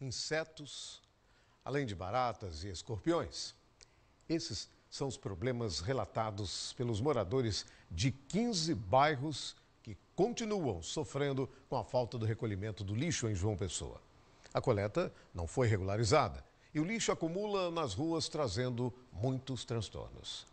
insetos, além de baratas e escorpiões. Esses são os problemas relatados pelos moradores de 15 bairros que continuam sofrendo com a falta do recolhimento do lixo em João Pessoa. A coleta não foi regularizada e o lixo acumula nas ruas, trazendo muitos transtornos.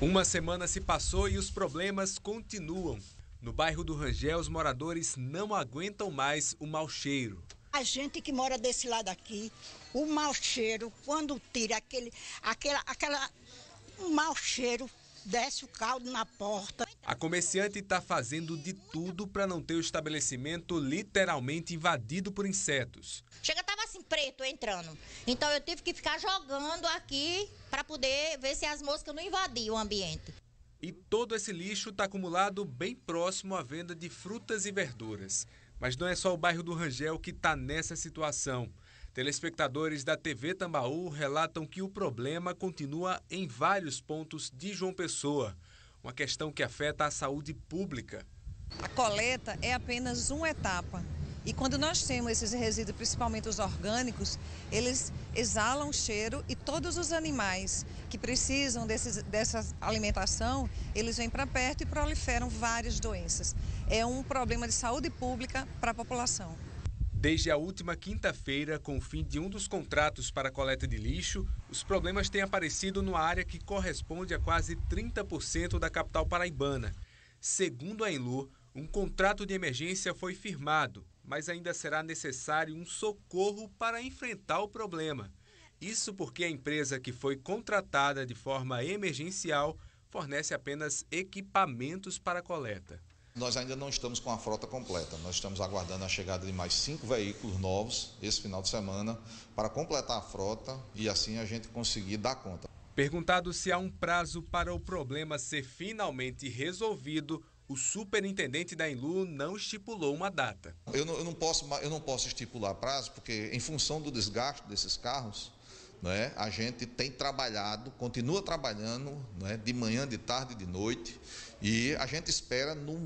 Uma semana se passou e os problemas continuam. No bairro do Rangel, os moradores não aguentam mais o mau cheiro. A gente que mora desse lado aqui, o mau cheiro, quando tira aquele, aquela, aquela, um mau cheiro, desce o caldo na porta. A comerciante está fazendo de tudo para não ter o estabelecimento literalmente invadido por insetos. Chega, tava assim preto entrando. Então eu tive que ficar jogando aqui para poder ver se as moscas não invadiam o ambiente. E todo esse lixo está acumulado bem próximo à venda de frutas e verduras. Mas não é só o bairro do Rangel que está nessa situação. Telespectadores da TV Tambaú relatam que o problema continua em vários pontos de João Pessoa, uma questão que afeta a saúde pública. A coleta é apenas uma etapa e quando nós temos esses resíduos, principalmente os orgânicos, eles exalam cheiro e todos os animais que precisam desses, dessa alimentação, eles vêm para perto e proliferam várias doenças. É um problema de saúde pública para a população. Desde a última quinta-feira, com o fim de um dos contratos para coleta de lixo, os problemas têm aparecido numa área que corresponde a quase 30% da capital paraibana. Segundo a Enlu. Um contrato de emergência foi firmado, mas ainda será necessário um socorro para enfrentar o problema. Isso porque a empresa que foi contratada de forma emergencial fornece apenas equipamentos para coleta. Nós ainda não estamos com a frota completa, nós estamos aguardando a chegada de mais cinco veículos novos esse final de semana para completar a frota e assim a gente conseguir dar conta. Perguntado se há um prazo para o problema ser finalmente resolvido, o superintendente da Enlu não estipulou uma data. Eu não, eu não, posso, eu não posso estipular prazo, porque em função do desgaste desses carros, né, a gente tem trabalhado, continua trabalhando né, de manhã, de tarde, de noite, e a gente espera no,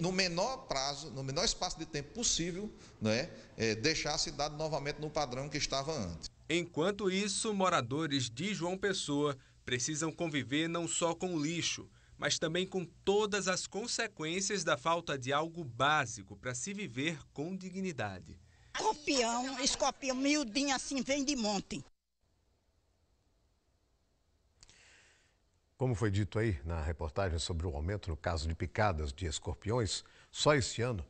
no menor prazo, no menor espaço de tempo possível, né, é, eh, deixar a cidade novamente no padrão que estava antes. Enquanto isso, moradores de João Pessoa precisam conviver não só com o lixo, mas também com todas as consequências da falta de algo básico para se viver com dignidade. Escorpião, escorpião, miudinho assim, vem de monte. Como foi dito aí na reportagem sobre o aumento no caso de picadas de escorpiões, só este ano